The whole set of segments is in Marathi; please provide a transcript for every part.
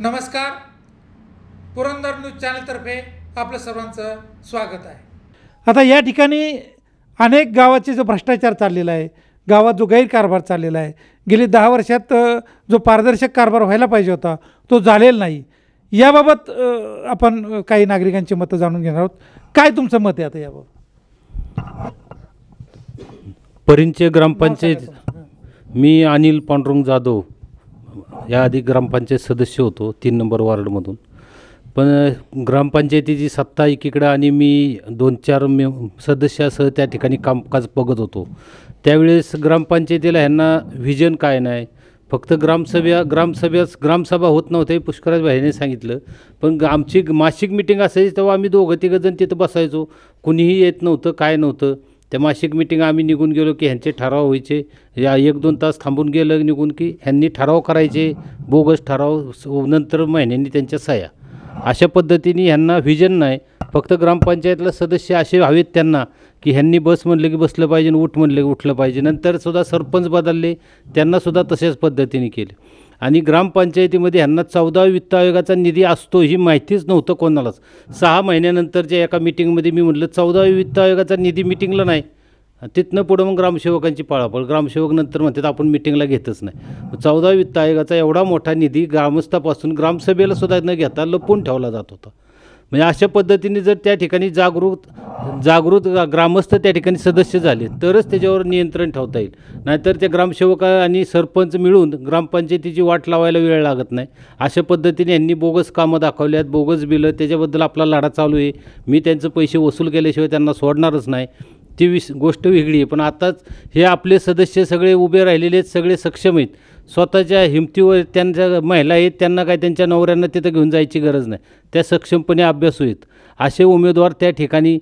नमस्कार पुरंदर न्यूज चॅनलतर्फे आपलं सर्वांचं स्वागत आहे आता या ठिकाणी अनेक गावाचे जो भ्रष्टाचार चाललेला आहे गावात जो गैरकारभार चाललेला आहे गेली दहा वर्षात जो पारदर्शक कारभार व्हायला पाहिजे होता तो झालेला नाही याबाबत आपण काही नागरिकांची मतं जाणून घेणार आहोत काय तुमचं मत आहे आता याबाबत परिंचे ग्रामपंचायत मी अनिल पांडुरंग जाधव याआधी ग्रामपंचायत सदस्य होतो तीन नंबर वार्डमधून पण ग्रामपंचायतीची सत्ता एकीकडं आणि मी दोन चार मे सदस्यासह त्या ठिकाणी कामकाज बघत होतो त्यावेळेस ग्रामपंचायतीला ह्यांना व्हिजन काय नाही फक्त ग्रामसभा ग्रामसभ्याच ग्रामसभा होत नव्हते पुष्कराज भाईने सांगितलं पण आमची मासिक मिटिंग असायची तेव्हा आम्ही दोघं तिघं जण तिथं बसायचो कुणीही येत नव्हतं काय नव्हतं त्या मासिक मिटिंग आम्ही निघून गेलो की ह्यांचे ठराव व्हायचे या एक दोन तास थांबून गेलं निघून की ह्यांनी ठराव करायचे बोगस ठराव नंतर महिन्यांनी त्यांच्या सह्या अशा पद्धतीने ह्यांना व्हिजन नाही फक्त ग्रामपंचायतला सदस्य असे हवेत त्यांना की ह्यांनी बस म्हणलं की बसलं पाहिजे उठ म्हणलं की उठलं पाहिजे नंतरसुद्धा सरपंच बदलले त्यांनासुद्धा तशाच पद्धतीने केले आणि ग्रामपंचायतीमध्ये ह्यांना चौदाव्या वित्त आयोगाचा निधी असतो ही माहितीच नव्हतं कोणालाच सहा महिन्यानंतरच्या एका मिटिंगमध्ये मी म्हटलं चौदाव्या वित्त आयोगाचा निधी मिटिंगला नाही तिथनं पुढं मग ग्रामसेवकांची पाळापळ ग्रामसेवक नंतर म्हणतात आपण मिटिंगला घेतच नाही चौदाव्या वित्त आयोगाचा एवढा मोठा निधी ग्रामस्थापासून ग्रामसभेला सुद्धा न घेता लपून ठेवला जात होता म्हणजे अशा पद्धतीने जर त्या ठिकाणी जागृत जागृत ग्रामस्थ त्या ठिकाणी सदस्य झाले तरच त्याच्यावर नियंत्रण ठेवता येईल नाहीतर त्या ग्रामसेवक आणि सरपंच मिळून ग्रामपंचायतीची वाट लावायला वेळ लागत नाही अशा पद्धतीने यांनी बोगस कामं दाखवल्यात बोगस बिलं त्याच्याबद्दल आपला लढा चालू आहे मी त्यांचं पैसे वसूल केल्याशिवाय त्यांना सोडणारच नाही ती विश गोष्ट वेगळी आहे पण आताच हे आपले सदस्य सगळे उभे राहिलेले आहेत सगळे सक्षम आहेत स्वतःच्या हिमतीवर त्यांच्या महिला आहेत त्यांना काय त्यांच्या नवऱ्यांना तिथं घेऊन जायची गरज नाही त्या सक्षमपणे अभ्यास होईत असे उमेदवार त्या ठिकाणी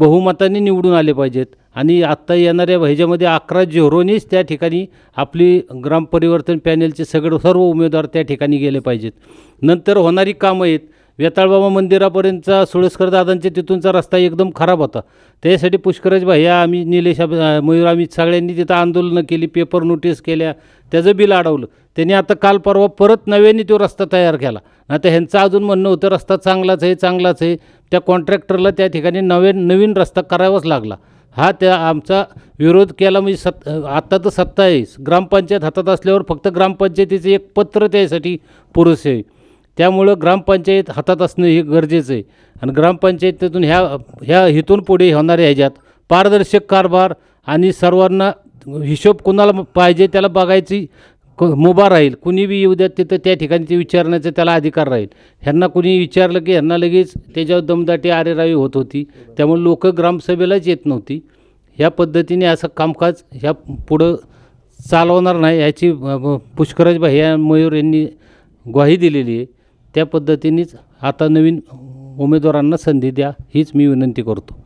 बहुमताने निवडून आले पाहिजेत आणि आत्ता येणाऱ्या ह्याच्यामध्ये अकरा झिरोनीच त्या ठिकाणी आपली ग्रामपरिवर्तन पॅनेलचे सगळे सर्व उमेदवार त्या ठिकाणी गेले पाहिजेत नंतर होणारी कामं आहेत वेताळबाबा मंदिरापर्यंतचा सुळेस्कर दादांच्या तिथूनचा रस्ता एकदम खराब होता त्यासाठी पुष्कराज भैया आम्ही निलेश मयूर आम्ही सगळ्यांनी तिथं आंदोलनं केली पेपर नोटीस केल्या त्याचं बिल अडवलं त्यांनी आता काल परवा परत नव्याने तो रस्ता तयार केला आता ह्यांचं अजून म्हणणं होतं रस्ता चांगलाच आहे चांगलाच आहे त्या कॉन्ट्रॅक्टरला त्या ठिकाणी नवीन नवीन रस्ता करावाच लागला हा त्या आमचा विरोध केला म्हणजे सत् आत्ता तर सत्ता आहे ग्रामपंचायत हातात असल्यावर फक्त ग्रामपंचायतीचं एक पत्र त्यासाठी पुरेसे आहे त्यामुळं ग्रामपंचायत हातात असणं हे गरजेचं आहे आणि ग्रामपंचायतीतून ह्या ह्या हेतून पुढे होणाऱ्या ह्याच्यात पारदर्शक कारभार आणि सर्वांना हिशोब कोणाला पाहिजे त्याला बघायची क मुभा राहील कुणी बी येऊ द्या तिथं त्या ठिकाणी ते विचारण्याचा त्याला अधिकार राहील ह्यांना कुणी विचारलं की ह्यांना लगेच त्याच्यावर दमदाटी आरेरावी होत होती त्यामुळे लोक ग्रामसभेलाच येत नव्हती ह्या पद्धतीने असं कामकाज ह्या पुढं चालवणार नाही याची पुष्कराज भाई या मयूर यांनी ग्वाही दिलेली आहे त्या पद्धतीनेच आता नवीन उमेदवारांना संधी द्या हीच मी विनंती करतो